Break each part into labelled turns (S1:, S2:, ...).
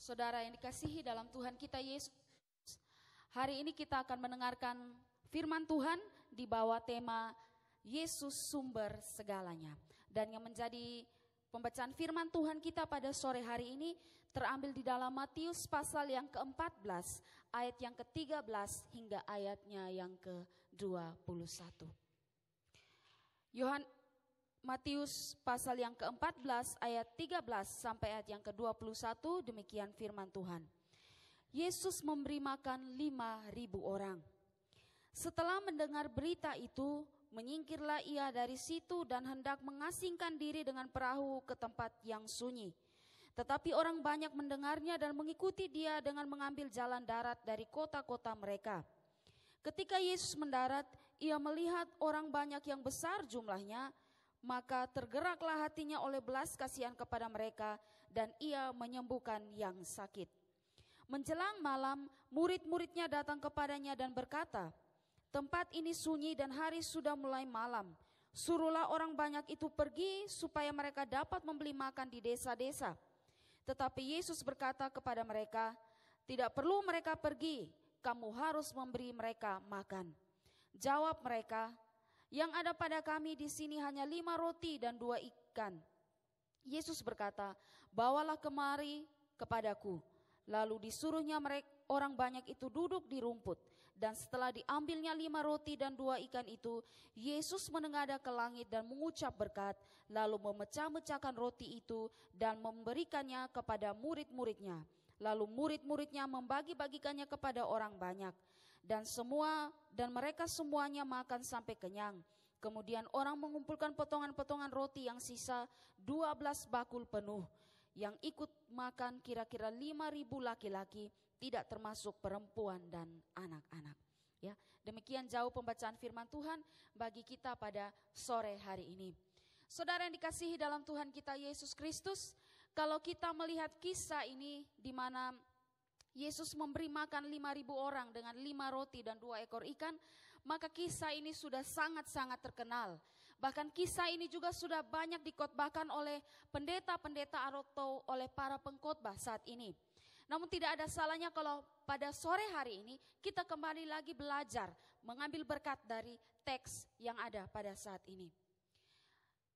S1: Saudara yang dikasihi dalam Tuhan kita Yesus, hari ini kita akan mendengarkan firman Tuhan di bawah tema Yesus sumber segalanya. Dan yang menjadi pembacaan firman Tuhan kita pada sore hari ini terambil di dalam Matius pasal yang ke-14, ayat yang ke-13 hingga ayatnya yang ke-21. Yohan Matius pasal yang ke-14 ayat 13 sampai ayat yang ke-21 demikian firman Tuhan. Yesus memberi makan lima ribu orang. Setelah mendengar berita itu, menyingkirlah ia dari situ dan hendak mengasingkan diri dengan perahu ke tempat yang sunyi. Tetapi orang banyak mendengarnya dan mengikuti dia dengan mengambil jalan darat dari kota-kota mereka. Ketika Yesus mendarat, ia melihat orang banyak yang besar jumlahnya, maka tergeraklah hatinya oleh belas kasihan kepada mereka dan ia menyembuhkan yang sakit. Menjelang malam, murid-muridnya datang kepadanya dan berkata, "Tempat ini sunyi dan hari sudah mulai malam. Suruhlah orang banyak itu pergi supaya mereka dapat membeli makan di desa-desa." Tetapi Yesus berkata kepada mereka, "Tidak perlu mereka pergi, kamu harus memberi mereka makan." Jawab mereka, yang ada pada kami di sini hanya lima roti dan dua ikan. Yesus berkata, bawalah kemari kepadaku. Lalu disuruhnya mereka orang banyak itu duduk di rumput. Dan setelah diambilnya lima roti dan dua ikan itu, Yesus menengadah ke langit dan mengucap berkat, lalu memecah-mecahkan roti itu dan memberikannya kepada murid-muridnya. Lalu murid-muridnya membagi-bagikannya kepada orang banyak dan semua dan mereka semuanya makan sampai kenyang. Kemudian orang mengumpulkan potongan-potongan roti yang sisa 12 bakul penuh yang ikut makan kira-kira 5000 laki-laki tidak termasuk perempuan dan anak-anak. Ya, demikian jauh pembacaan firman Tuhan bagi kita pada sore hari ini. Saudara yang dikasihi dalam Tuhan kita Yesus Kristus, kalau kita melihat kisah ini di mana Yesus memberi makan 5.000 orang dengan lima roti dan dua ekor ikan, maka kisah ini sudah sangat-sangat terkenal. Bahkan kisah ini juga sudah banyak dikotbahkan oleh pendeta-pendeta Aruto, oleh para pengkotbah saat ini. Namun tidak ada salahnya kalau pada sore hari ini kita kembali lagi belajar mengambil berkat dari teks yang ada pada saat ini.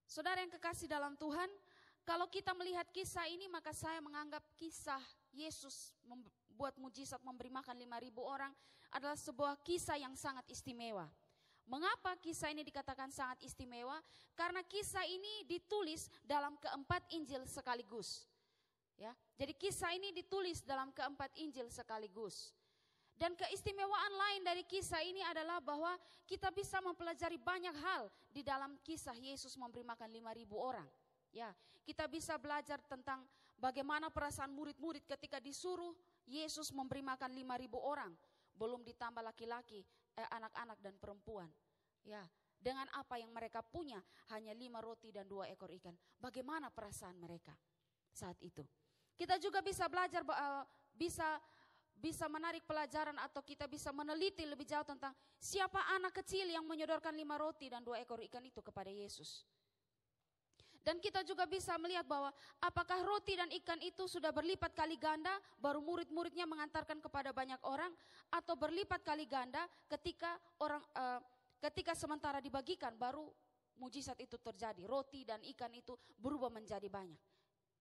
S1: Saudara yang kekasih dalam Tuhan, kalau kita melihat kisah ini maka saya menganggap kisah Yesus buat mujizat memberi makan lima ribu orang adalah sebuah kisah yang sangat istimewa. Mengapa kisah ini dikatakan sangat istimewa? Karena kisah ini ditulis dalam keempat Injil sekaligus. Ya, jadi kisah ini ditulis dalam keempat Injil sekaligus. Dan keistimewaan lain dari kisah ini adalah bahwa kita bisa mempelajari banyak hal di dalam kisah Yesus memberi makan lima ribu orang. Ya, kita bisa belajar tentang bagaimana perasaan murid-murid ketika disuruh Yesus memberi makan lima ribu orang, belum ditambah laki-laki, eh, anak-anak dan perempuan. Ya, dengan apa yang mereka punya hanya lima roti dan dua ekor ikan. Bagaimana perasaan mereka saat itu? Kita juga bisa belajar eh, bisa bisa menarik pelajaran atau kita bisa meneliti lebih jauh tentang siapa anak kecil yang menyodorkan lima roti dan dua ekor ikan itu kepada Yesus. Dan kita juga bisa melihat bahwa apakah roti dan ikan itu sudah berlipat kali ganda baru murid-muridnya mengantarkan kepada banyak orang atau berlipat kali ganda ketika orang uh, ketika sementara dibagikan baru mujizat itu terjadi. Roti dan ikan itu berubah menjadi banyak.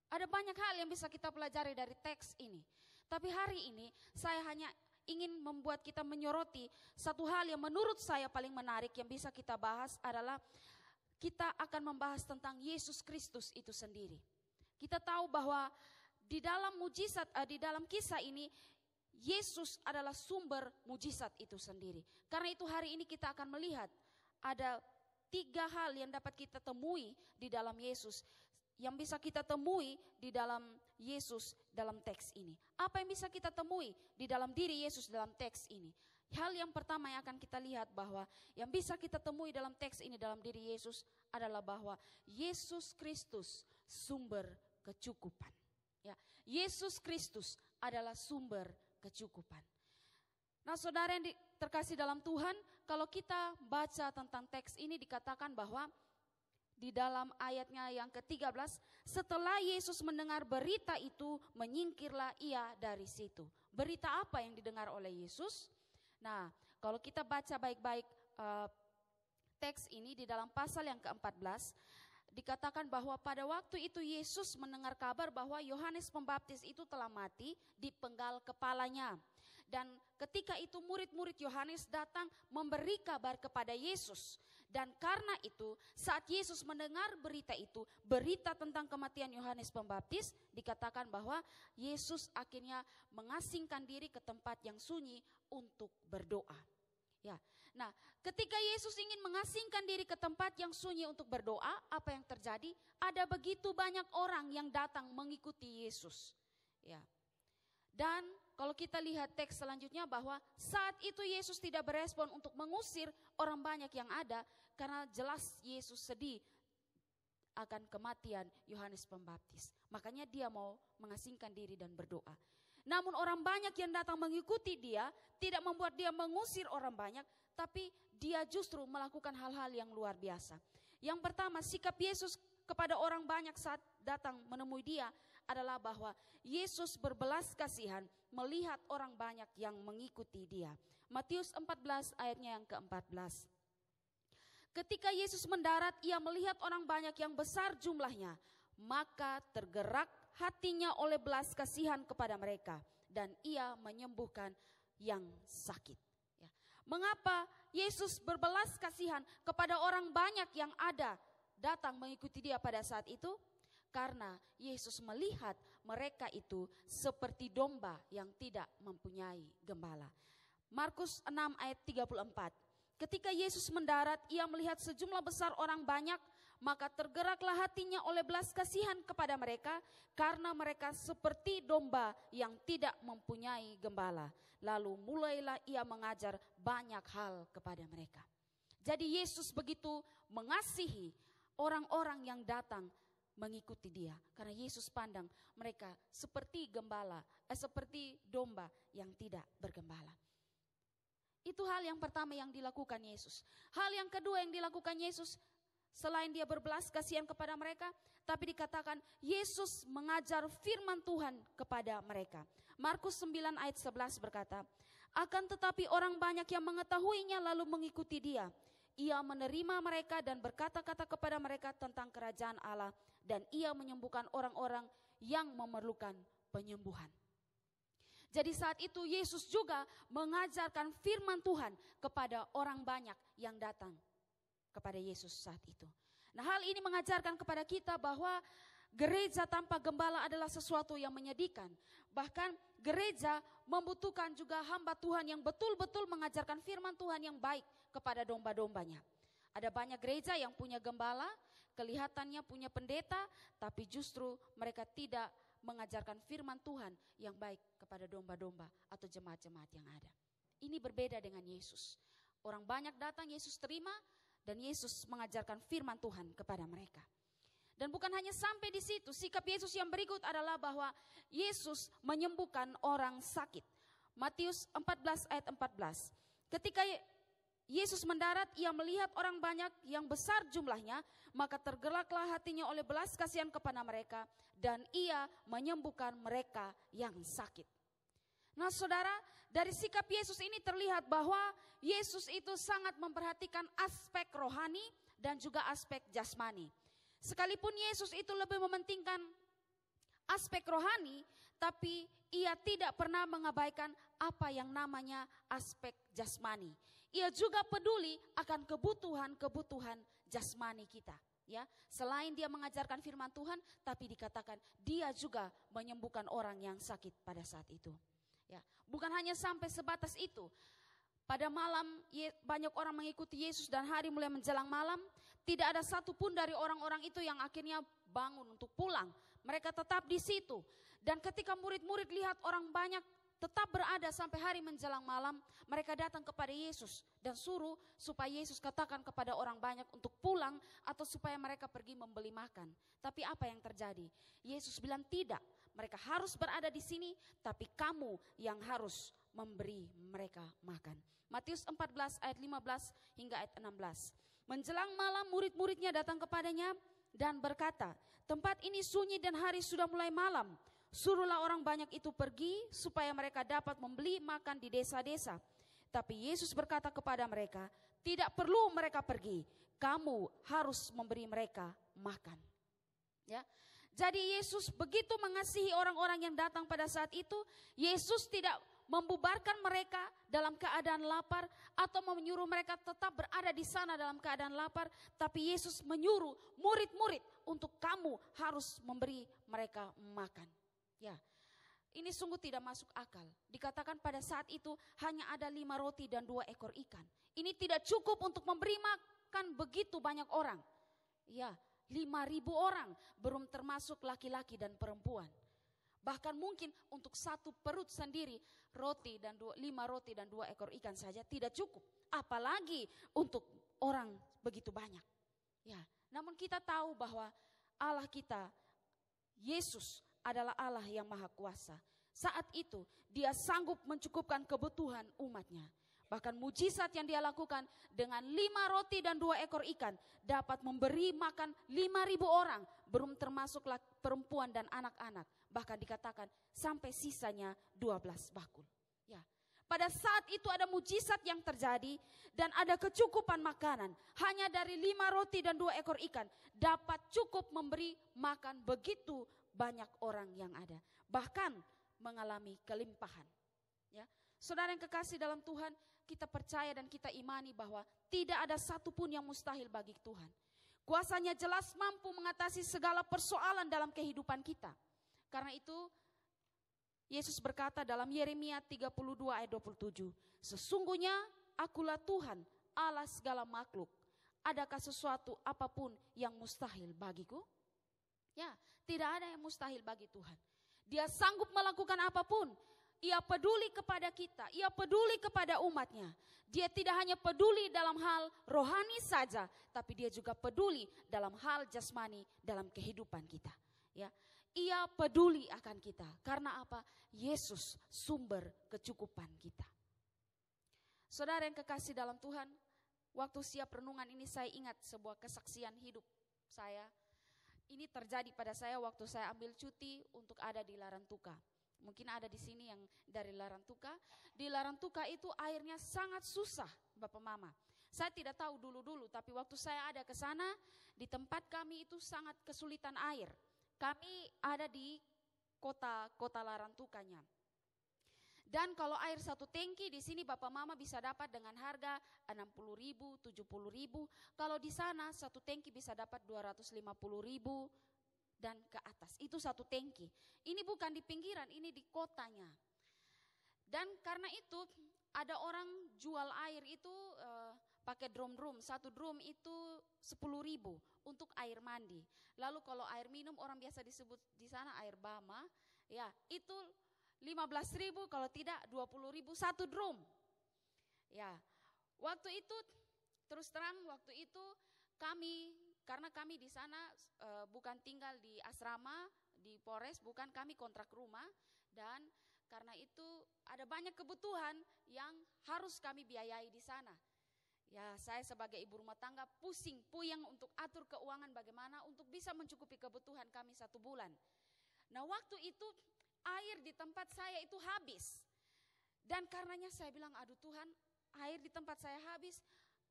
S1: Ada banyak hal yang bisa kita pelajari dari teks ini. Tapi hari ini saya hanya ingin membuat kita menyoroti satu hal yang menurut saya paling menarik yang bisa kita bahas adalah kita akan membahas tentang Yesus Kristus itu sendiri. Kita tahu bahwa di dalam mujizat, eh, di dalam kisah ini, Yesus adalah sumber mujizat itu sendiri. Karena itu hari ini kita akan melihat ada tiga hal yang dapat kita temui di dalam Yesus. Yang bisa kita temui di dalam Yesus dalam teks ini. Apa yang bisa kita temui di dalam diri Yesus dalam teks ini. Hal yang pertama yang akan kita lihat bahwa yang bisa kita temui dalam teks ini dalam diri Yesus adalah bahwa Yesus Kristus sumber kecukupan. Ya, Yesus Kristus adalah sumber kecukupan. Nah, saudara yang terkasih dalam Tuhan, kalau kita baca tentang teks ini dikatakan bahwa di dalam ayatnya yang ke-13, setelah Yesus mendengar berita itu, menyingkirlah ia dari situ. Berita apa yang didengar oleh Yesus? Nah, kalau kita baca baik-baik uh, teks ini di dalam pasal yang ke-14, dikatakan bahwa pada waktu itu Yesus mendengar kabar bahwa Yohanes Pembaptis itu telah mati di penggal kepalanya. Dan ketika itu murid-murid Yohanes datang memberi kabar kepada Yesus. Dan karena itu, saat Yesus mendengar berita itu, berita tentang kematian Yohanes Pembaptis, dikatakan bahwa Yesus akhirnya mengasingkan diri ke tempat yang sunyi untuk berdoa. Ya. Nah, ketika Yesus ingin mengasingkan diri ke tempat yang sunyi untuk berdoa, apa yang terjadi? Ada begitu banyak orang yang datang mengikuti Yesus. Ya. Dan kalau kita lihat teks selanjutnya bahwa saat itu Yesus tidak berespon untuk mengusir orang banyak yang ada karena jelas Yesus sedih akan kematian Yohanes Pembaptis. Makanya dia mau mengasingkan diri dan berdoa. Namun orang banyak yang datang mengikuti dia tidak membuat dia mengusir orang banyak, tapi dia justru melakukan hal-hal yang luar biasa. Yang pertama, sikap Yesus kepada orang banyak saat datang menemui dia adalah bahwa Yesus berbelas kasihan melihat orang banyak yang mengikuti dia. Matius 14 ayatnya yang ke-14. Ketika Yesus mendarat, ia melihat orang banyak yang besar jumlahnya, maka tergerak hatinya oleh belas kasihan kepada mereka dan ia menyembuhkan yang sakit. Ya. Mengapa Yesus berbelas kasihan kepada orang banyak yang ada datang mengikuti dia pada saat itu? Karena Yesus melihat mereka itu seperti domba yang tidak mempunyai gembala. Markus 6 ayat 34. Ketika Yesus mendarat, ia melihat sejumlah besar orang banyak, maka tergeraklah hatinya oleh belas kasihan kepada mereka, karena mereka seperti domba yang tidak mempunyai gembala. Lalu mulailah ia mengajar banyak hal kepada mereka. Jadi Yesus begitu mengasihi orang-orang yang datang mengikuti dia karena Yesus pandang mereka seperti gembala eh, seperti domba yang tidak bergembala. Itu hal yang pertama yang dilakukan Yesus. Hal yang kedua yang dilakukan Yesus selain dia berbelas kasihan kepada mereka, tapi dikatakan Yesus mengajar firman Tuhan kepada mereka. Markus 9 ayat 11 berkata, "Akan tetapi orang banyak yang mengetahuinya lalu mengikuti dia. Ia menerima mereka dan berkata-kata kepada mereka tentang kerajaan Allah dan ia menyembuhkan orang-orang yang memerlukan penyembuhan. Jadi saat itu Yesus juga mengajarkan firman Tuhan kepada orang banyak yang datang kepada Yesus saat itu. Nah hal ini mengajarkan kepada kita bahwa gereja tanpa gembala adalah sesuatu yang menyedihkan. Bahkan gereja membutuhkan juga hamba Tuhan yang betul-betul mengajarkan firman Tuhan yang baik kepada domba-dombanya. Ada banyak gereja yang punya gembala, kelihatannya punya pendeta, tapi justru mereka tidak mengajarkan firman Tuhan yang baik kepada domba-domba atau jemaat-jemaat yang ada. Ini berbeda dengan Yesus. Orang banyak datang, Yesus terima, dan Yesus mengajarkan firman Tuhan kepada mereka. Dan bukan hanya sampai di situ, sikap Yesus yang berikut adalah bahwa Yesus menyembuhkan orang sakit. Matius 14 ayat 14. Ketika Yesus mendarat, ia melihat orang banyak yang besar jumlahnya, maka tergeraklah hatinya oleh belas kasihan kepada mereka, dan ia menyembuhkan mereka yang sakit. Nah saudara, dari sikap Yesus ini terlihat bahwa Yesus itu sangat memperhatikan aspek rohani dan juga aspek jasmani. Sekalipun Yesus itu lebih mementingkan aspek rohani, tapi ia tidak pernah mengabaikan apa yang namanya aspek jasmani ia juga peduli akan kebutuhan-kebutuhan jasmani kita. Ya, selain dia mengajarkan firman Tuhan, tapi dikatakan dia juga menyembuhkan orang yang sakit pada saat itu. Ya, bukan hanya sampai sebatas itu. Pada malam banyak orang mengikuti Yesus dan hari mulai menjelang malam, tidak ada satupun dari orang-orang itu yang akhirnya bangun untuk pulang. Mereka tetap di situ. Dan ketika murid-murid lihat orang banyak tetap berada sampai hari menjelang malam, mereka datang kepada Yesus dan suruh supaya Yesus katakan kepada orang banyak untuk pulang atau supaya mereka pergi membeli makan. Tapi apa yang terjadi? Yesus bilang tidak, mereka harus berada di sini, tapi kamu yang harus memberi mereka makan. Matius 14 ayat 15 hingga ayat 16. Menjelang malam murid-muridnya datang kepadanya dan berkata, "Tempat ini sunyi dan hari sudah mulai malam. Suruhlah orang banyak itu pergi supaya mereka dapat membeli makan di desa-desa. Tapi Yesus berkata kepada mereka, tidak perlu mereka pergi. Kamu harus memberi mereka makan. Ya. Jadi Yesus begitu mengasihi orang-orang yang datang pada saat itu, Yesus tidak membubarkan mereka dalam keadaan lapar atau menyuruh mereka tetap berada di sana dalam keadaan lapar, tapi Yesus menyuruh murid-murid untuk kamu harus memberi mereka makan. Ya, ini sungguh tidak masuk akal. Dikatakan pada saat itu hanya ada lima roti dan dua ekor ikan. Ini tidak cukup untuk memberi makan begitu banyak orang. Ya, lima ribu orang belum termasuk laki-laki dan perempuan. Bahkan mungkin untuk satu perut sendiri roti dan dua, lima roti dan dua ekor ikan saja tidak cukup. Apalagi untuk orang begitu banyak. Ya, namun kita tahu bahwa Allah kita Yesus adalah Allah yang maha kuasa. Saat itu dia sanggup mencukupkan kebutuhan umatnya. Bahkan mujizat yang dia lakukan dengan lima roti dan dua ekor ikan dapat memberi makan lima ribu orang. Belum termasuk perempuan dan anak-anak. Bahkan dikatakan sampai sisanya dua belas bakul. Ya, pada saat itu ada mujizat yang terjadi dan ada kecukupan makanan. Hanya dari lima roti dan dua ekor ikan dapat cukup memberi makan begitu banyak orang yang ada, bahkan mengalami kelimpahan. Ya. Saudara yang kekasih dalam Tuhan, kita percaya dan kita imani bahwa tidak ada satupun yang mustahil bagi Tuhan. Kuasanya jelas mampu mengatasi segala persoalan dalam kehidupan kita. Karena itu Yesus berkata dalam Yeremia 32 ayat 27, Sesungguhnya akulah Tuhan Allah segala makhluk. Adakah sesuatu apapun yang mustahil bagiku? Ya, tidak ada yang mustahil bagi Tuhan. Dia sanggup melakukan apapun. Ia peduli kepada kita, ia peduli kepada umatnya. Dia tidak hanya peduli dalam hal rohani saja, tapi dia juga peduli dalam hal jasmani dalam kehidupan kita. Ya, ia peduli akan kita karena apa? Yesus sumber kecukupan kita. Saudara yang kekasih dalam Tuhan, waktu siap renungan ini saya ingat sebuah kesaksian hidup saya ini terjadi pada saya waktu saya ambil cuti untuk ada di Larantuka. Mungkin ada di sini yang dari Larantuka. Di Larantuka itu airnya sangat susah, Bapak Mama. Saya tidak tahu dulu-dulu, tapi waktu saya ada ke sana, di tempat kami itu sangat kesulitan air. Kami ada di kota kota Larantukanya. Dan kalau air satu tangki di sini Bapak Mama bisa dapat dengan harga 60000 70000 Kalau di sana satu tangki bisa dapat 250000 dan ke atas. Itu satu tangki. Ini bukan di pinggiran, ini di kotanya. Dan karena itu ada orang jual air itu uh, pakai drum-drum. Satu drum itu 10 ribu untuk air mandi. Lalu kalau air minum orang biasa disebut di sana air bama. Ya itu 15 ribu, kalau tidak 20 ribu satu drum. Ya, waktu itu terus terang waktu itu kami karena kami di sana e, bukan tinggal di asrama di Polres, bukan kami kontrak rumah dan karena itu ada banyak kebutuhan yang harus kami biayai di sana. Ya, saya sebagai ibu rumah tangga pusing puyeng untuk atur keuangan bagaimana untuk bisa mencukupi kebutuhan kami satu bulan. Nah, waktu itu air di tempat saya itu habis. Dan karenanya saya bilang, aduh Tuhan, air di tempat saya habis.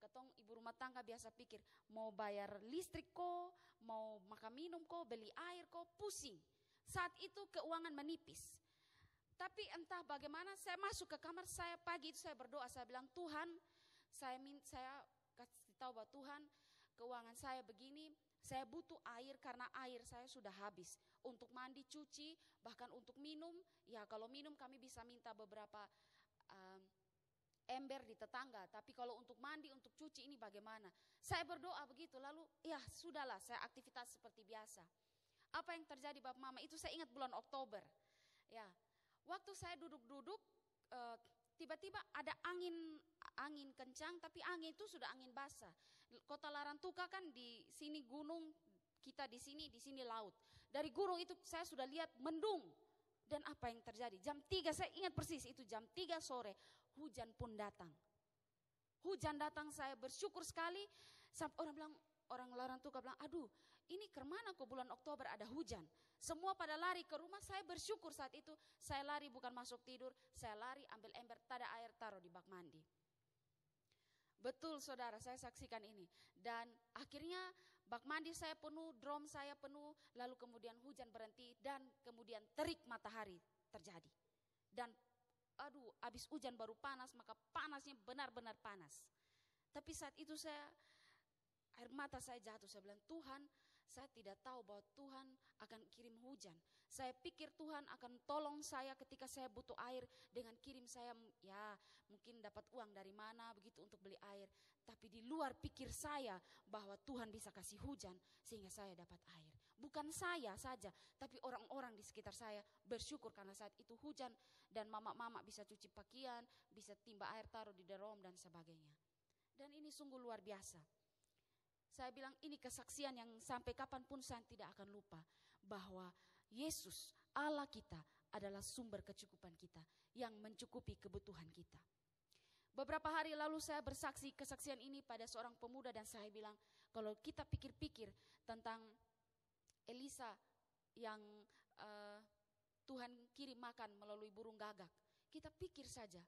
S1: Ketong ibu rumah tangga biasa pikir, mau bayar listrik kok, mau makan minum kok, beli air kok, pusing. Saat itu keuangan menipis. Tapi entah bagaimana saya masuk ke kamar saya pagi itu saya berdoa, saya bilang Tuhan, saya min, saya kasih tahu bahwa Tuhan, keuangan saya begini, saya butuh air karena air saya sudah habis. Untuk mandi, cuci, bahkan untuk minum. Ya kalau minum kami bisa minta beberapa um, ember di tetangga. Tapi kalau untuk mandi, untuk cuci ini bagaimana? Saya berdoa begitu, lalu ya sudahlah saya aktivitas seperti biasa. Apa yang terjadi Bapak Mama? Itu saya ingat bulan Oktober. Ya, waktu saya duduk-duduk, eh, tiba-tiba ada angin angin kencang, tapi angin itu sudah angin basah kota Larantuka kan di sini gunung, kita di sini, di sini laut. Dari gunung itu saya sudah lihat mendung. Dan apa yang terjadi? Jam 3, saya ingat persis itu jam 3 sore, hujan pun datang. Hujan datang, saya bersyukur sekali. Sampai orang bilang, orang Larantuka bilang, aduh ini kemana kok bulan Oktober ada hujan. Semua pada lari ke rumah, saya bersyukur saat itu. Saya lari bukan masuk tidur, saya lari ambil ember, tak ada air taruh di bak mandi. Betul saudara, saya saksikan ini. Dan akhirnya bak mandi saya penuh, drum saya penuh, lalu kemudian hujan berhenti dan kemudian terik matahari terjadi. Dan aduh, habis hujan baru panas, maka panasnya benar-benar panas. Tapi saat itu saya air mata saya jatuh. Saya bilang, Tuhan, saya tidak tahu bahwa Tuhan akan kirim hujan. Saya pikir Tuhan akan tolong saya ketika saya butuh air dengan kirim saya ya mungkin dapat uang dari mana begitu untuk beli air. Tapi di luar pikir saya bahwa Tuhan bisa kasih hujan sehingga saya dapat air. Bukan saya saja, tapi orang-orang di sekitar saya bersyukur karena saat itu hujan dan mama-mama bisa cuci pakaian, bisa timba air taruh di derom dan sebagainya. Dan ini sungguh luar biasa. Saya bilang ini kesaksian yang sampai kapanpun saya tidak akan lupa bahwa Yesus Allah kita adalah sumber kecukupan kita yang mencukupi kebutuhan kita. Beberapa hari lalu saya bersaksi kesaksian ini pada seorang pemuda dan saya bilang, kalau kita pikir-pikir tentang Elisa yang uh, Tuhan kirim makan melalui burung gagak, kita pikir saja,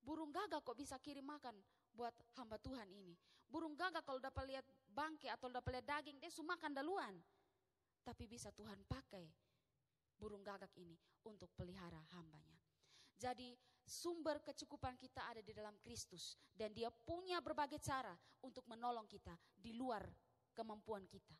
S1: burung gagak kok bisa kirim makan buat hamba Tuhan ini. Burung gagak kalau dapat lihat bangke atau dapat lihat daging, dia sumakan makan duluan. Tapi bisa Tuhan pakai burung gagak ini untuk pelihara hambanya. Jadi Sumber kecukupan kita ada di dalam Kristus dan dia punya berbagai cara untuk menolong kita di luar kemampuan kita.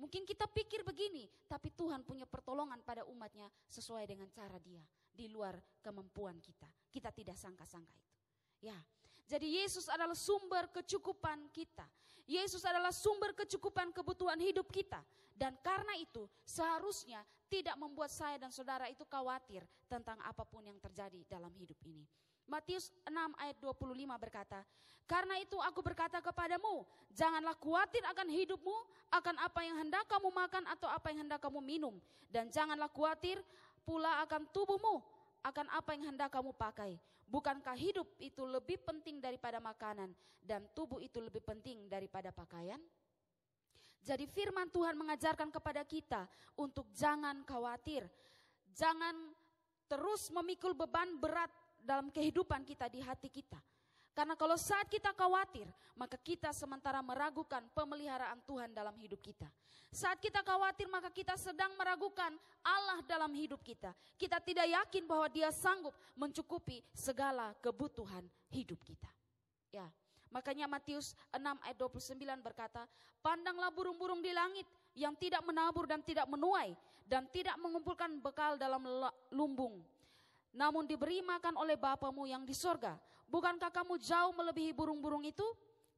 S1: Mungkin kita pikir begini, tapi Tuhan punya pertolongan pada umatnya sesuai dengan cara dia di luar kemampuan kita. Kita tidak sangka-sangka itu. Ya, jadi Yesus adalah sumber kecukupan kita. Yesus adalah sumber kecukupan kebutuhan hidup kita. Dan karena itu seharusnya tidak membuat saya dan saudara itu khawatir tentang apapun yang terjadi dalam hidup ini. Matius 6 ayat 25 berkata, Karena itu aku berkata kepadamu, janganlah khawatir akan hidupmu, akan apa yang hendak kamu makan atau apa yang hendak kamu minum. Dan janganlah khawatir pula akan tubuhmu, akan apa yang hendak kamu pakai. Bukankah hidup itu lebih penting daripada makanan, dan tubuh itu lebih penting daripada pakaian? Jadi firman Tuhan mengajarkan kepada kita untuk jangan khawatir. Jangan terus memikul beban berat dalam kehidupan kita di hati kita. Karena kalau saat kita khawatir, maka kita sementara meragukan pemeliharaan Tuhan dalam hidup kita. Saat kita khawatir, maka kita sedang meragukan Allah dalam hidup kita. Kita tidak yakin bahwa Dia sanggup mencukupi segala kebutuhan hidup kita. Ya, Makanya Matius 6 ayat 29 berkata, Pandanglah burung-burung di langit yang tidak menabur dan tidak menuai dan tidak mengumpulkan bekal dalam lumbung. Namun diberi makan oleh Bapamu yang di sorga. Bukankah kamu jauh melebihi burung-burung itu?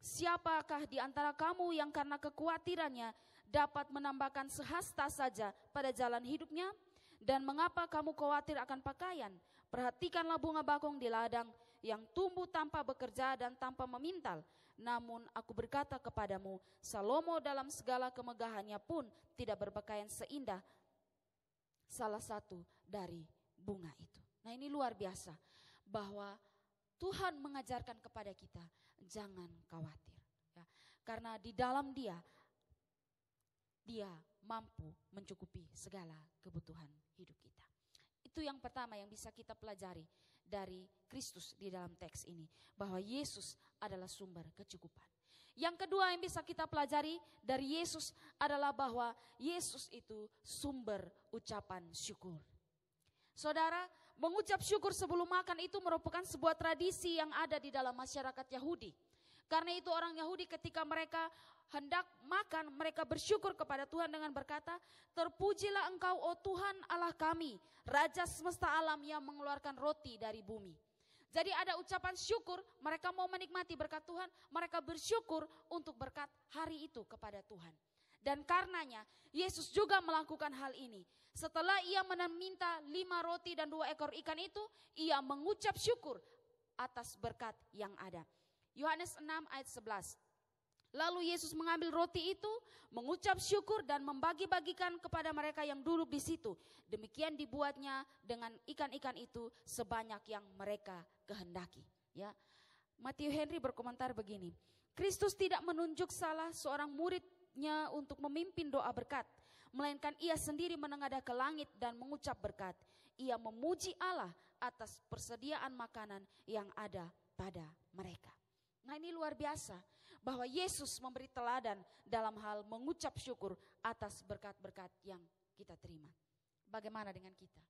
S1: Siapakah di antara kamu yang karena kekhawatirannya dapat menambahkan sehasta saja pada jalan hidupnya? Dan mengapa kamu khawatir akan pakaian? Perhatikanlah bunga bakung di ladang, yang tumbuh tanpa bekerja dan tanpa memintal. Namun aku berkata kepadamu, Salomo dalam segala kemegahannya pun tidak berpakaian seindah salah satu dari bunga itu. Nah ini luar biasa bahwa Tuhan mengajarkan kepada kita jangan khawatir. Ya, karena di dalam dia, dia mampu mencukupi segala kebutuhan hidup kita. Itu yang pertama yang bisa kita pelajari dari Kristus di dalam teks ini. Bahwa Yesus adalah sumber kecukupan. Yang kedua yang bisa kita pelajari dari Yesus adalah bahwa Yesus itu sumber ucapan syukur. Saudara, mengucap syukur sebelum makan itu merupakan sebuah tradisi yang ada di dalam masyarakat Yahudi. Karena itu orang Yahudi ketika mereka hendak makan, mereka bersyukur kepada Tuhan dengan berkata, Terpujilah engkau, O Tuhan Allah kami, Raja semesta alam yang mengeluarkan roti dari bumi. Jadi ada ucapan syukur, mereka mau menikmati berkat Tuhan, mereka bersyukur untuk berkat hari itu kepada Tuhan. Dan karenanya Yesus juga melakukan hal ini. Setelah ia meminta lima roti dan dua ekor ikan itu, ia mengucap syukur atas berkat yang ada. Yohanes 6 ayat 11. Lalu Yesus mengambil roti itu, mengucap syukur dan membagi-bagikan kepada mereka yang duduk di situ. Demikian dibuatnya dengan ikan-ikan itu sebanyak yang mereka kehendaki. Ya, Matthew Henry berkomentar begini, Kristus tidak menunjuk salah seorang muridnya untuk memimpin doa berkat, melainkan ia sendiri menengadah ke langit dan mengucap berkat. Ia memuji Allah atas persediaan makanan yang ada pada mereka. Nah ini luar biasa bahwa Yesus memberi teladan dalam hal mengucap syukur atas berkat-berkat yang kita terima. Bagaimana dengan kita?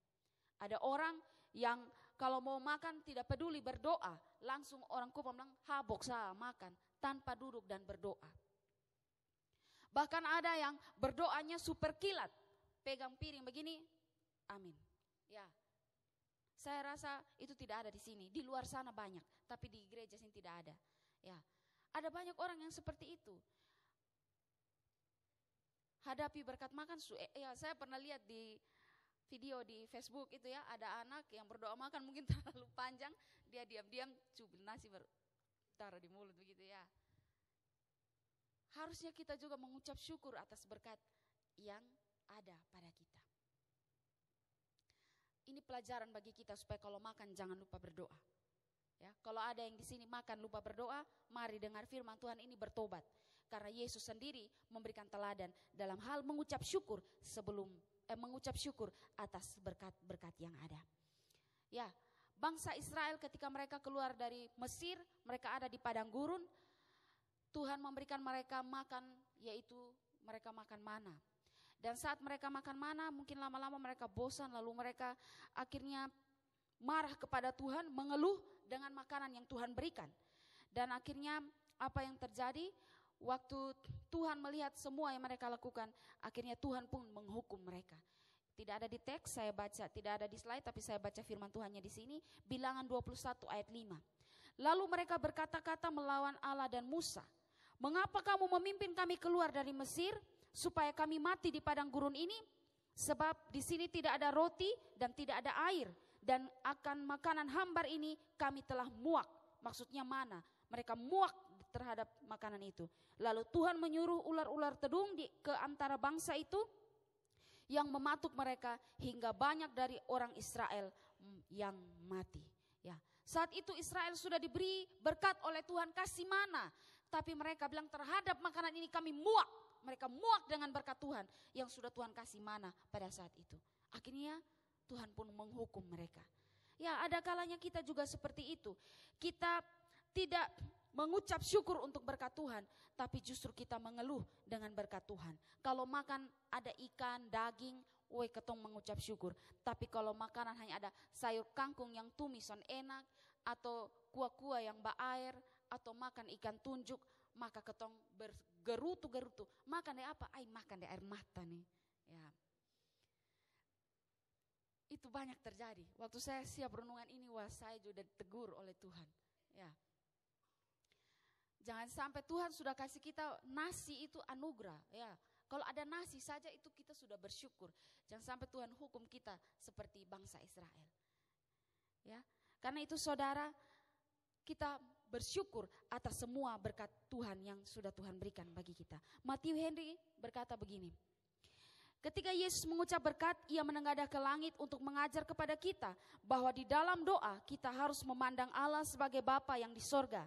S1: Ada orang yang kalau mau makan tidak peduli berdoa, langsung orang Kupang bilang habok sah makan tanpa duduk dan berdoa. Bahkan ada yang berdoanya super kilat, pegang piring begini, amin. Ya, saya rasa itu tidak ada di sini, di luar sana banyak, tapi di gereja sini tidak ada. Ya, ada banyak orang yang seperti itu. Hadapi berkat makan. Eh, ya, saya pernah lihat di video di Facebook itu ya, ada anak yang berdoa makan mungkin terlalu panjang, dia diam-diam cubit nasi baru taruh di mulut begitu ya. Harusnya kita juga mengucap syukur atas berkat yang ada pada kita. Ini pelajaran bagi kita supaya kalau makan jangan lupa berdoa. Ya, kalau ada yang di sini makan lupa berdoa, mari dengar firman Tuhan ini bertobat. Karena Yesus sendiri memberikan teladan dalam hal mengucap syukur sebelum eh, mengucap syukur atas berkat-berkat yang ada. Ya, bangsa Israel ketika mereka keluar dari Mesir, mereka ada di padang gurun. Tuhan memberikan mereka makan yaitu mereka makan mana. Dan saat mereka makan mana, mungkin lama-lama mereka bosan lalu mereka akhirnya marah kepada Tuhan, mengeluh dengan makanan yang Tuhan berikan. Dan akhirnya apa yang terjadi? Waktu Tuhan melihat semua yang mereka lakukan, akhirnya Tuhan pun menghukum mereka. Tidak ada di teks, saya baca, tidak ada di slide, tapi saya baca firman Tuhannya di sini, bilangan 21 ayat 5. Lalu mereka berkata-kata melawan Allah dan Musa, Mengapa kamu memimpin kami keluar dari Mesir, supaya kami mati di padang gurun ini? Sebab di sini tidak ada roti dan tidak ada air, dan akan makanan hambar ini kami telah muak. Maksudnya mana? Mereka muak terhadap makanan itu. Lalu Tuhan menyuruh ular-ular tedung di, ke antara bangsa itu yang mematuk mereka hingga banyak dari orang Israel mm, yang mati. Ya, saat itu Israel sudah diberi berkat oleh Tuhan kasih mana, tapi mereka bilang terhadap makanan ini kami muak. Mereka muak dengan berkat Tuhan yang sudah Tuhan kasih mana pada saat itu. Akhirnya Tuhan pun menghukum mereka. Ya, ada kalanya kita juga seperti itu. Kita tidak mengucap syukur untuk berkat Tuhan, tapi justru kita mengeluh dengan berkat Tuhan. Kalau makan ada ikan, daging, woi ketong mengucap syukur. Tapi kalau makanan hanya ada sayur kangkung yang tumis on enak, atau kuah-kuah yang ba air, atau makan ikan tunjuk, maka ketong bergerutu-gerutu. Makan deh ya apa? Ay, makan deh ya air mata nih. Ya, itu banyak terjadi. Waktu saya siap renungan ini, wah saya sudah ditegur oleh Tuhan. Ya. Jangan sampai Tuhan sudah kasih kita nasi itu anugerah. Ya. Kalau ada nasi saja itu kita sudah bersyukur. Jangan sampai Tuhan hukum kita seperti bangsa Israel. Ya. Karena itu saudara, kita bersyukur atas semua berkat Tuhan yang sudah Tuhan berikan bagi kita. Matthew Henry berkata begini, Ketika Yesus mengucap berkat, ia menengadah ke langit untuk mengajar kepada kita bahwa di dalam doa kita harus memandang Allah sebagai Bapa yang di sorga.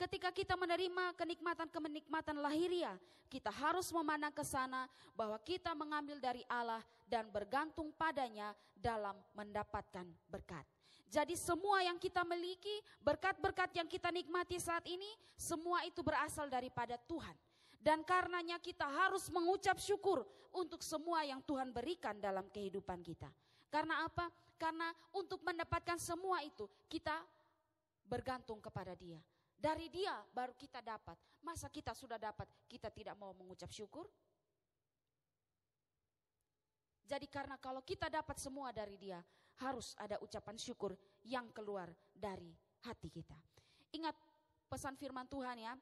S1: Ketika kita menerima kenikmatan-kenikmatan lahiriah, kita harus memandang ke sana bahwa kita mengambil dari Allah dan bergantung padanya dalam mendapatkan berkat. Jadi semua yang kita miliki, berkat-berkat yang kita nikmati saat ini, semua itu berasal daripada Tuhan. Dan karenanya kita harus mengucap syukur untuk semua yang Tuhan berikan dalam kehidupan kita. Karena apa? Karena untuk mendapatkan semua itu kita bergantung kepada dia. Dari dia baru kita dapat. Masa kita sudah dapat, kita tidak mau mengucap syukur? Jadi karena kalau kita dapat semua dari dia, harus ada ucapan syukur yang keluar dari hati kita. Ingat pesan firman Tuhan ya,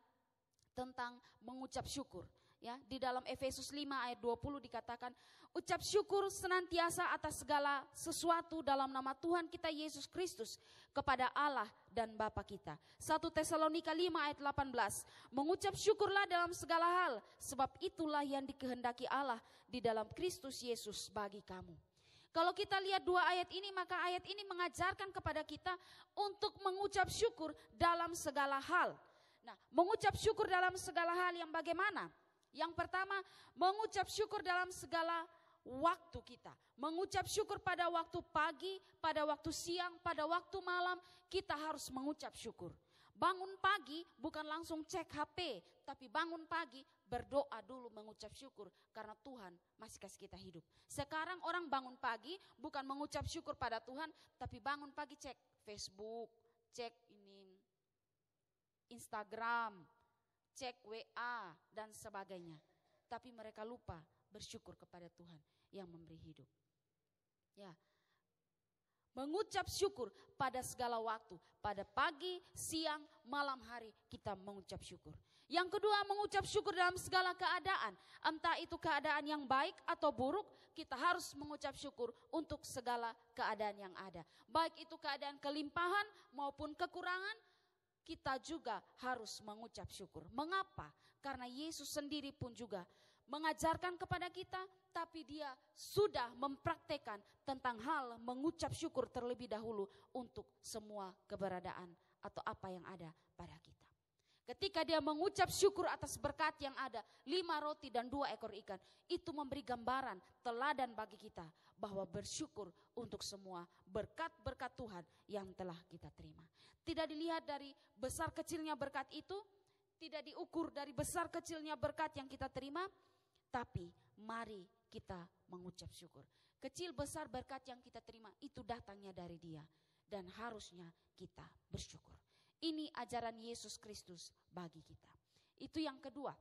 S1: tentang mengucap syukur. Ya, di dalam Efesus 5 ayat 20 dikatakan, ucap syukur senantiasa atas segala sesuatu dalam nama Tuhan kita Yesus Kristus kepada Allah dan Bapa kita. 1 Tesalonika 5 ayat 18, mengucap syukurlah dalam segala hal sebab itulah yang dikehendaki Allah di dalam Kristus Yesus bagi kamu. Kalau kita lihat dua ayat ini, maka ayat ini mengajarkan kepada kita untuk mengucap syukur dalam segala hal. Nah, mengucap syukur dalam segala hal yang bagaimana? Yang pertama, mengucap syukur dalam segala waktu kita. Mengucap syukur pada waktu pagi, pada waktu siang, pada waktu malam, kita harus mengucap syukur. Bangun pagi bukan langsung cek HP, tapi bangun pagi berdoa dulu mengucap syukur karena Tuhan masih kasih kita hidup. Sekarang orang bangun pagi bukan mengucap syukur pada Tuhan, tapi bangun pagi cek Facebook, cek Instagram, cek WA, dan sebagainya. Tapi mereka lupa bersyukur kepada Tuhan yang memberi hidup. Ya, mengucap syukur pada segala waktu, pada pagi, siang, malam hari kita mengucap syukur. Yang kedua, mengucap syukur dalam segala keadaan, entah itu keadaan yang baik atau buruk, kita harus mengucap syukur untuk segala keadaan yang ada, baik itu keadaan kelimpahan maupun kekurangan, kita juga harus mengucap syukur. Mengapa? Karena Yesus sendiri pun juga mengajarkan kepada kita, tapi dia sudah mempraktekkan tentang hal mengucap syukur terlebih dahulu untuk semua keberadaan atau apa yang ada pada kita. Ketika dia mengucap syukur atas berkat yang ada, lima roti dan dua ekor ikan, itu memberi gambaran teladan bagi kita bahwa bersyukur untuk semua berkat-berkat Tuhan yang telah kita terima. Tidak dilihat dari besar kecilnya berkat itu, tidak diukur dari besar kecilnya berkat yang kita terima, tapi mari kita mengucap syukur. Kecil besar berkat yang kita terima itu datangnya dari Dia dan harusnya kita bersyukur. Ini ajaran Yesus Kristus bagi kita. Itu yang kedua.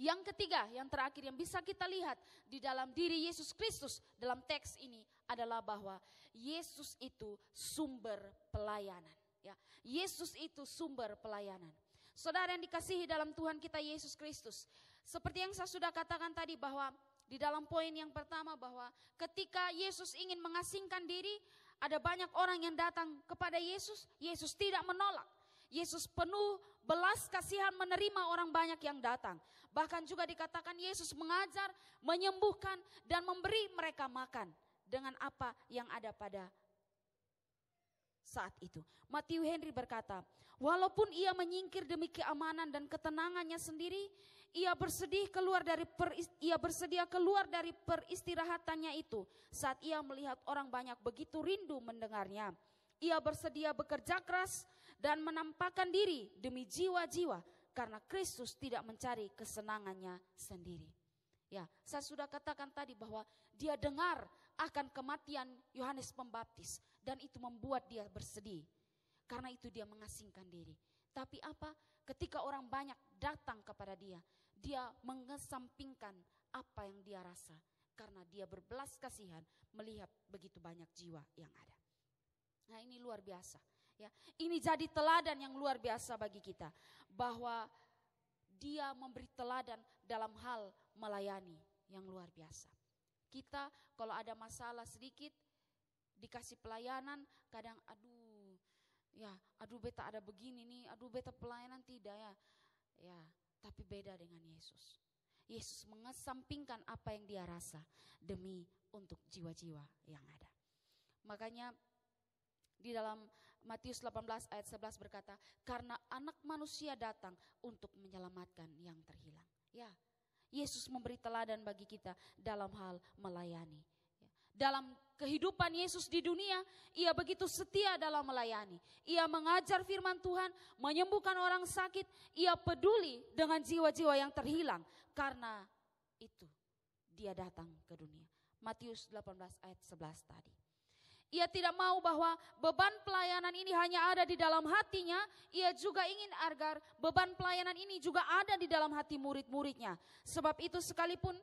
S1: Yang ketiga, yang terakhir yang bisa kita lihat di dalam diri Yesus Kristus dalam teks ini adalah bahwa Yesus itu sumber pelayanan. Ya, Yesus itu sumber pelayanan. Saudara yang dikasihi dalam Tuhan kita Yesus Kristus. Seperti yang saya sudah katakan tadi bahwa di dalam poin yang pertama bahwa ketika Yesus ingin mengasingkan diri, ada banyak orang yang datang kepada Yesus, Yesus tidak menolak. Yesus penuh belas kasihan menerima orang banyak yang datang. Bahkan juga dikatakan Yesus mengajar, menyembuhkan, dan memberi mereka makan dengan apa yang ada pada saat itu. Matthew Henry berkata, walaupun ia menyingkir demi keamanan dan ketenangannya sendiri, ia bersedih keluar dari per, ia bersedia keluar dari peristirahatannya itu saat ia melihat orang banyak begitu rindu mendengarnya. Ia bersedia bekerja keras dan menampakkan diri demi jiwa-jiwa karena Kristus tidak mencari kesenangannya sendiri. Ya, saya sudah katakan tadi bahwa dia dengar akan kematian Yohanes Pembaptis dan itu membuat dia bersedih. Karena itu dia mengasingkan diri. Tapi apa? Ketika orang banyak datang kepada dia, dia mengesampingkan apa yang dia rasa karena dia berbelas kasihan melihat begitu banyak jiwa yang ada. Nah, ini luar biasa ya. Ini jadi teladan yang luar biasa bagi kita bahwa dia memberi teladan dalam hal melayani yang luar biasa. Kita kalau ada masalah sedikit dikasih pelayanan kadang aduh ya aduh beta ada begini nih aduh beta pelayanan tidak ya ya tapi beda dengan Yesus. Yesus mengesampingkan apa yang dia rasa demi untuk jiwa-jiwa yang ada. Makanya di dalam Matius 18 ayat 11 berkata, "Karena anak manusia datang untuk menyelamatkan yang terhilang." Ya, Yesus memberi teladan bagi kita dalam hal melayani. Ya, dalam kehidupan Yesus di dunia, ia begitu setia dalam melayani. Ia mengajar firman Tuhan, menyembuhkan orang sakit, ia peduli dengan jiwa-jiwa yang terhilang. Karena itu dia datang ke dunia. Matius 18 ayat 11 tadi. Ia tidak mau bahwa beban pelayanan ini hanya ada di dalam hatinya. Ia juga ingin agar beban pelayanan ini juga ada di dalam hati murid-muridnya. Sebab itu sekalipun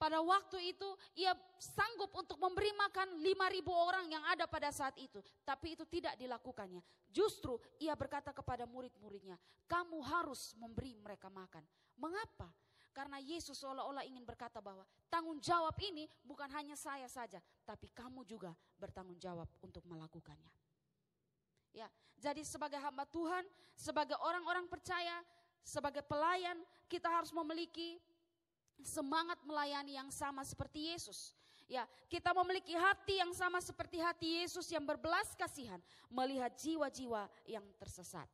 S1: pada waktu itu ia sanggup untuk memberi makan 5.000 orang yang ada pada saat itu. Tapi itu tidak dilakukannya. Justru ia berkata kepada murid-muridnya, kamu harus memberi mereka makan. Mengapa? Karena Yesus seolah-olah ingin berkata bahwa tanggung jawab ini bukan hanya saya saja. Tapi kamu juga bertanggung jawab untuk melakukannya. Ya, jadi sebagai hamba Tuhan, sebagai orang-orang percaya, sebagai pelayan, kita harus memiliki semangat melayani yang sama seperti Yesus. Ya, kita memiliki hati yang sama seperti hati Yesus yang berbelas kasihan melihat jiwa-jiwa yang tersesat.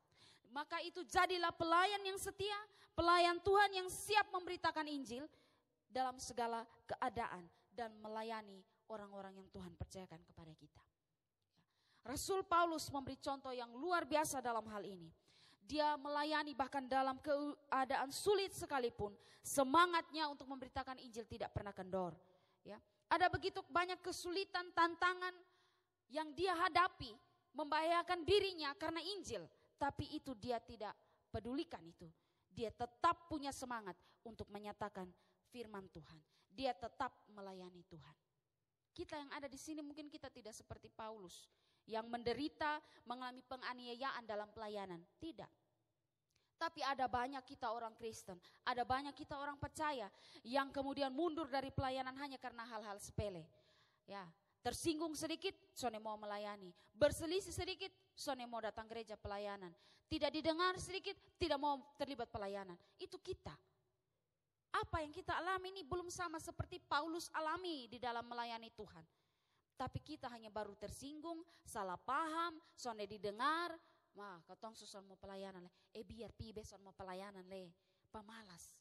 S1: Maka itu jadilah pelayan yang setia, pelayan Tuhan yang siap memberitakan Injil dalam segala keadaan dan melayani orang-orang yang Tuhan percayakan kepada kita. Ya, Rasul Paulus memberi contoh yang luar biasa dalam hal ini dia melayani bahkan dalam keadaan sulit sekalipun, semangatnya untuk memberitakan Injil tidak pernah kendor. Ya. Ada begitu banyak kesulitan, tantangan yang dia hadapi, membahayakan dirinya karena Injil, tapi itu dia tidak pedulikan itu. Dia tetap punya semangat untuk menyatakan firman Tuhan. Dia tetap melayani Tuhan. Kita yang ada di sini mungkin kita tidak seperti Paulus yang menderita, mengalami penganiayaan dalam pelayanan. Tidak. Tapi ada banyak kita orang Kristen, ada banyak kita orang percaya yang kemudian mundur dari pelayanan hanya karena hal-hal sepele. Ya, tersinggung sedikit, Sony mau melayani. Berselisih sedikit, Sony mau datang gereja pelayanan. Tidak didengar sedikit, tidak mau terlibat pelayanan. Itu kita. Apa yang kita alami ini belum sama seperti Paulus alami di dalam melayani Tuhan. Tapi kita hanya baru tersinggung, salah paham, soalnya didengar. Wah, katong susun mau pelayanan le. Eh biar pi besok mau pelayanan le. pemalas.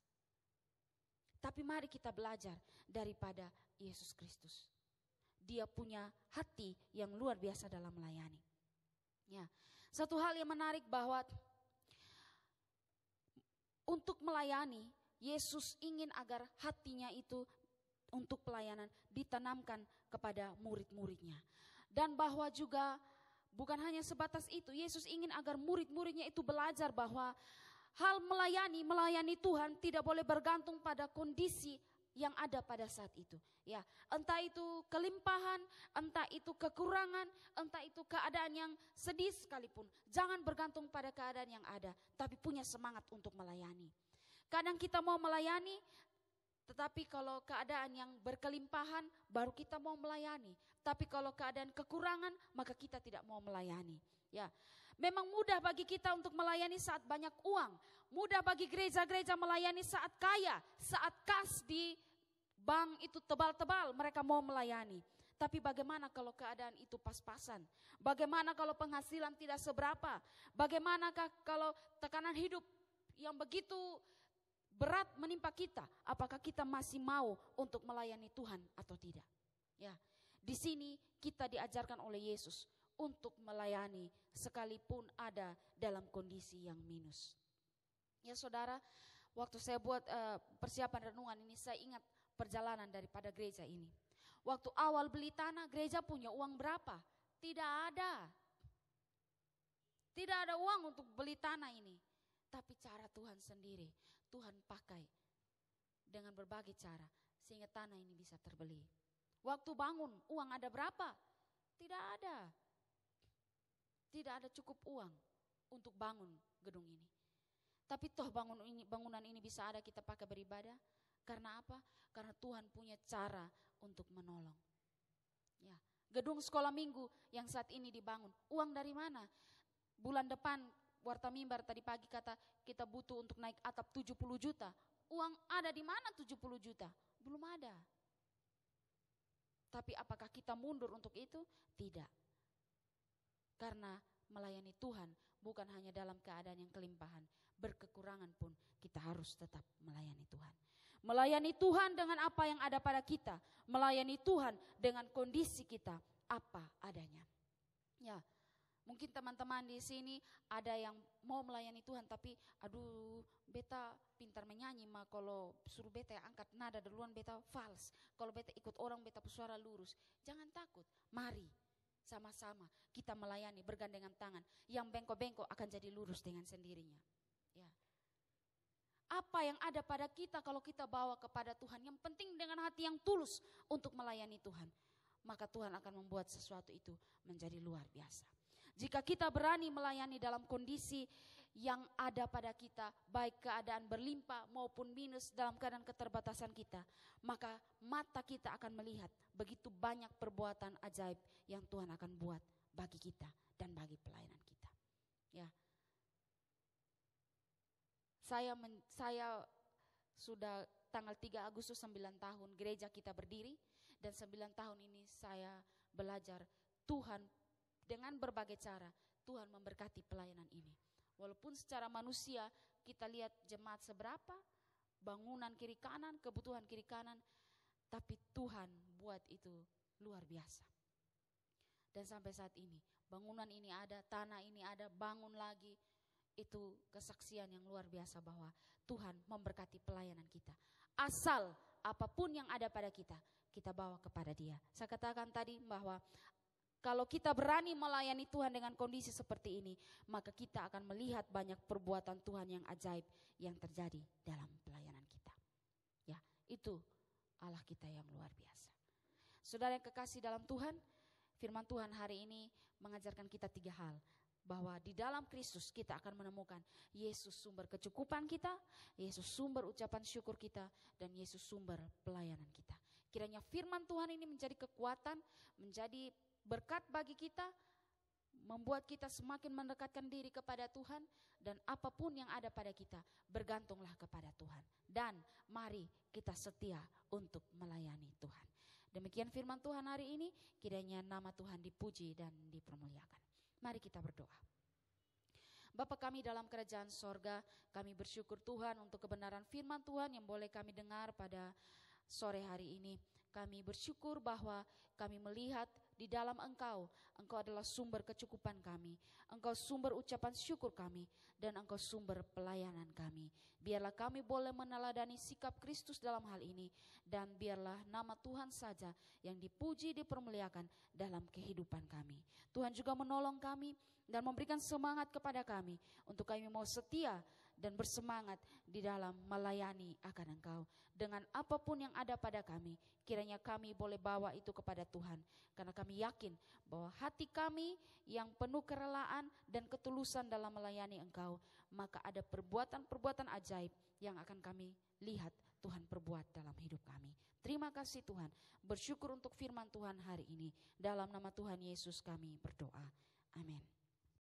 S1: Tapi mari kita belajar daripada Yesus Kristus. Dia punya hati yang luar biasa dalam melayani. Ya. Satu hal yang menarik bahwa untuk melayani, Yesus ingin agar hatinya itu untuk pelayanan ditanamkan kepada murid-muridnya. Dan bahwa juga bukan hanya sebatas itu, Yesus ingin agar murid-muridnya itu belajar bahwa hal melayani, melayani Tuhan tidak boleh bergantung pada kondisi yang ada pada saat itu. Ya, entah itu kelimpahan, entah itu kekurangan, entah itu keadaan yang sedih sekalipun. Jangan bergantung pada keadaan yang ada, tapi punya semangat untuk melayani. Kadang kita mau melayani, tetapi kalau keadaan yang berkelimpahan baru kita mau melayani. Tapi kalau keadaan kekurangan maka kita tidak mau melayani. Ya. Memang mudah bagi kita untuk melayani saat banyak uang, mudah bagi gereja-gereja melayani saat kaya, saat kas di bank itu tebal-tebal mereka mau melayani. Tapi bagaimana kalau keadaan itu pas-pasan? Bagaimana kalau penghasilan tidak seberapa? Bagaimanakah kalau tekanan hidup yang begitu berat menimpa kita, apakah kita masih mau untuk melayani Tuhan atau tidak? Ya, di sini kita diajarkan oleh Yesus untuk melayani sekalipun ada dalam kondisi yang minus. Ya saudara, waktu saya buat uh, persiapan renungan ini saya ingat perjalanan daripada gereja ini. Waktu awal beli tanah gereja punya uang berapa? Tidak ada. Tidak ada uang untuk beli tanah ini. Tapi cara Tuhan sendiri Tuhan pakai dengan berbagai cara sehingga tanah ini bisa terbeli. Waktu bangun uang ada berapa? Tidak ada. Tidak ada cukup uang untuk bangun gedung ini. Tapi toh bangun ini, bangunan ini bisa ada kita pakai beribadah. Karena apa? Karena Tuhan punya cara untuk menolong. Ya, gedung sekolah minggu yang saat ini dibangun, uang dari mana? Bulan depan warta mimbar tadi pagi kata kita butuh untuk naik atap 70 juta. Uang ada di mana 70 juta? Belum ada. Tapi apakah kita mundur untuk itu? Tidak. Karena melayani Tuhan bukan hanya dalam keadaan yang kelimpahan, berkekurangan pun kita harus tetap melayani Tuhan. Melayani Tuhan dengan apa yang ada pada kita, melayani Tuhan dengan kondisi kita apa adanya. Ya, Mungkin teman-teman di sini ada yang mau melayani Tuhan tapi aduh beta pintar menyanyi mah kalau suruh beta angkat nada duluan beta fals. Kalau beta ikut orang beta suara lurus. Jangan takut, mari sama-sama kita melayani bergandengan tangan. Yang bengkok-bengkok akan jadi lurus dengan sendirinya. Ya. Apa yang ada pada kita kalau kita bawa kepada Tuhan yang penting dengan hati yang tulus untuk melayani Tuhan, maka Tuhan akan membuat sesuatu itu menjadi luar biasa. Jika kita berani melayani dalam kondisi yang ada pada kita, baik keadaan berlimpah maupun minus dalam keadaan keterbatasan kita, maka mata kita akan melihat begitu banyak perbuatan ajaib yang Tuhan akan buat bagi kita dan bagi pelayanan kita. Ya. Saya men, saya sudah tanggal 3 Agustus 9 tahun gereja kita berdiri dan 9 tahun ini saya belajar Tuhan dengan berbagai cara Tuhan memberkati pelayanan ini. Walaupun secara manusia kita lihat jemaat seberapa, bangunan kiri kanan, kebutuhan kiri kanan, tapi Tuhan buat itu luar biasa. Dan sampai saat ini, bangunan ini ada, tanah ini ada, bangun lagi. Itu kesaksian yang luar biasa bahwa Tuhan memberkati pelayanan kita. Asal apapun yang ada pada kita, kita bawa kepada dia. Saya katakan tadi bahwa kalau kita berani melayani Tuhan dengan kondisi seperti ini, maka kita akan melihat banyak perbuatan Tuhan yang ajaib yang terjadi dalam pelayanan kita. Ya, itu Allah kita yang luar biasa. Saudara yang kekasih dalam Tuhan, firman Tuhan hari ini mengajarkan kita tiga hal bahwa di dalam Kristus kita akan menemukan Yesus sumber kecukupan kita, Yesus sumber ucapan syukur kita, dan Yesus sumber pelayanan kita. Kiranya firman Tuhan ini menjadi kekuatan, menjadi berkat bagi kita, membuat kita semakin mendekatkan diri kepada Tuhan dan apapun yang ada pada kita, bergantunglah kepada Tuhan. Dan mari kita setia untuk melayani Tuhan. Demikian firman Tuhan hari ini, kiranya nama Tuhan dipuji dan dipermuliakan. Mari kita berdoa. Bapa kami dalam kerajaan sorga, kami bersyukur Tuhan untuk kebenaran firman Tuhan yang boleh kami dengar pada sore hari ini. Kami bersyukur bahwa kami melihat di dalam Engkau. Engkau adalah sumber kecukupan kami. Engkau sumber ucapan syukur kami. Dan Engkau sumber pelayanan kami. Biarlah kami boleh meneladani sikap Kristus dalam hal ini. Dan biarlah nama Tuhan saja yang dipuji, dipermuliakan dalam kehidupan kami. Tuhan juga menolong kami dan memberikan semangat kepada kami. Untuk kami mau setia dan bersemangat di dalam melayani akan Engkau. Dengan apapun yang ada pada kami, kiranya kami boleh bawa itu kepada Tuhan. Karena kami yakin bahwa hati kami yang penuh kerelaan dan ketulusan dalam melayani Engkau, maka ada perbuatan-perbuatan ajaib yang akan kami lihat Tuhan perbuat dalam hidup kami. Terima kasih Tuhan. Bersyukur untuk firman Tuhan hari ini. Dalam nama Tuhan Yesus kami berdoa. Amin.